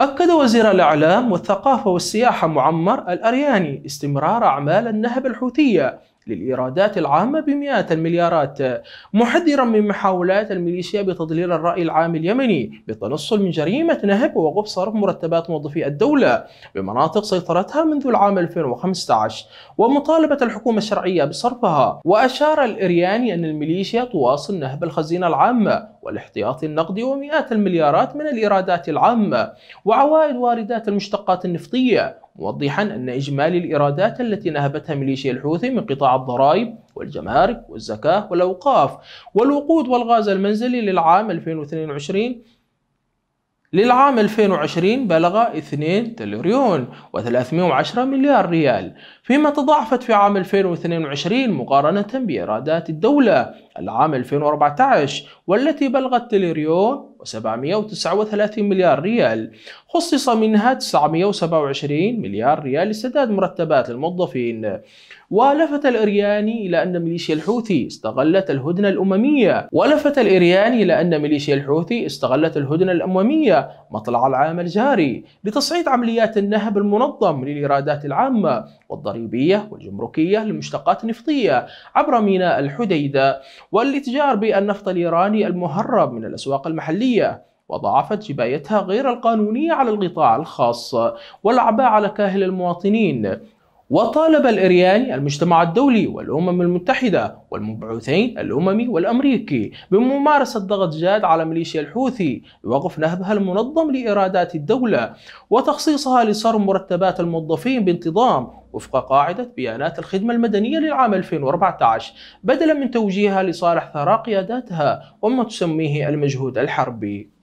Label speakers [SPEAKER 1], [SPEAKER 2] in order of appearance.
[SPEAKER 1] أكد وزير الإعلام والثقافة والسياحة معمر الأرياني استمرار أعمال النهب الحوثية للإيرادات العامة بمئات المليارات محذرا من محاولات الميليشيا بتضليل الرأي العام اليمني بالتنصل من جريمة نهب ووقف صرف مرتبات موظفي الدولة بمناطق سيطرتها منذ العام 2015 ومطالبة الحكومة الشرعية بصرفها وأشار الإرياني أن الميليشيا تواصل نهب الخزينة العامة والاحتياطي النقدي ومئات المليارات من الإيرادات العامة وعوائد واردات المشتقات النفطية موضحا أن إجمالي الإيرادات التي نهبتها ميليشيا الحوثي من قطاع الضرائب والجمارك والزكاة والأوقاف والوقود والغاز المنزلي للعام 2022 للعام 2020 بلغ 2 تريليون و310 مليار ريال فيما تضاعفت في عام 2022 مقارنة بإيرادات الدولة العام 2014 والتي بلغت تليريون و739 مليار ريال خصص منها 927 مليار ريال لسداد مرتبات الموظفين ولفت الإرياني إلى أن ميليشيا الحوثي استغلت الهدنة الأممية ولفت الإرياني إلى أن ميليشيا الحوثي استغلت الهدنة الأممية مطلع العام الجاري لتصعيد عمليات النهب المنظم للإيرادات العامة والضريبية والجمركية للمشتقات النفطية عبر ميناء الحديدة والاتجار بالنفط الإيراني المهرب من الأسواق المحلية وضاعفت جبايتها غير القانونية على القطاع الخاص والعباء على كاهل المواطنين وطالب الاريان المجتمع الدولي والأمم المتحدة والمبعوثين الأممي والأمريكي بممارسة ضغط جاد على ميليشيا الحوثي لوقف نهبها المنظم لإيرادات الدولة وتخصيصها لصرم مرتبات الموظفين بانتظام وفق قاعدة بيانات الخدمة المدنية للعام 2014 بدلا من توجيهها لصالح ثراء قياداتها وما تسميه المجهود الحربي